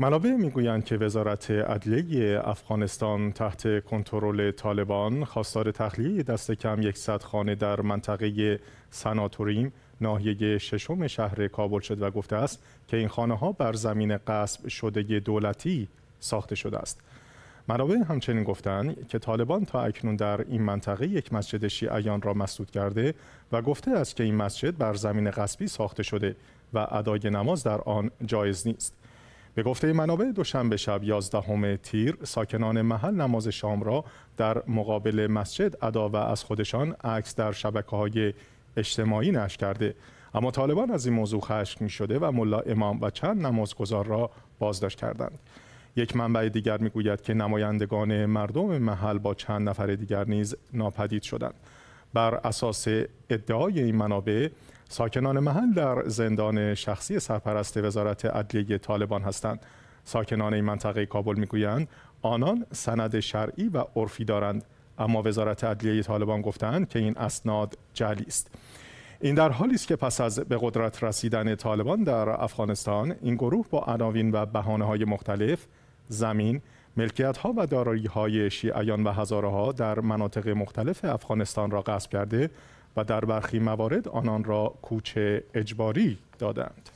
منابع میگویند که وزارت عدلیه افغانستان تحت کنترل طالبان خواستار تخلیه دست کم 100 خانه در منطقه سناتوریم ناحیه ششم شهر کابل شد و گفته است که این خانه ها بر زمین غصب شده دولتی ساخته شده است. منابع همچنین گفتند که طالبان تا اکنون در این منطقه یک مسجد شیعیان را مسدود کرده و گفته است که این مسجد بر زمین قصبی ساخته شده و ادای نماز در آن جایز نیست. به گفته منابع دوشنبه شب 11 تیر ساکنان محل نماز شام را در مقابل مسجد ادا و از خودشان عکس در شبکه های اجتماعی نشر کرده اما طالبان از این موضوع خشم شده و ملا امام و چند نمازگزار را بازداشت کردند یک منبع دیگر میگوید که نمایندگان مردم محل با چند نفر دیگر نیز ناپدید شدند بر اساس ادعای این منابع ساکنان محل در زندان شخصی سرپرست وزارت عدلیه طالبان هستند ساکنان این منطقه کابل میگویند آنان سند شرعی و عرفی دارند اما وزارت عدلیه طالبان گفتند که این اسناد جعلی است این در حالی است که پس از به قدرت رسیدن طالبان در افغانستان این گروه با عناوین و بهانه مختلف زمین ملکیت ها و دارایی های شیعیان و هزاره در مناطق مختلف افغانستان را غصب کرده و در برخی موارد آنان را کوچه اجباری دادند.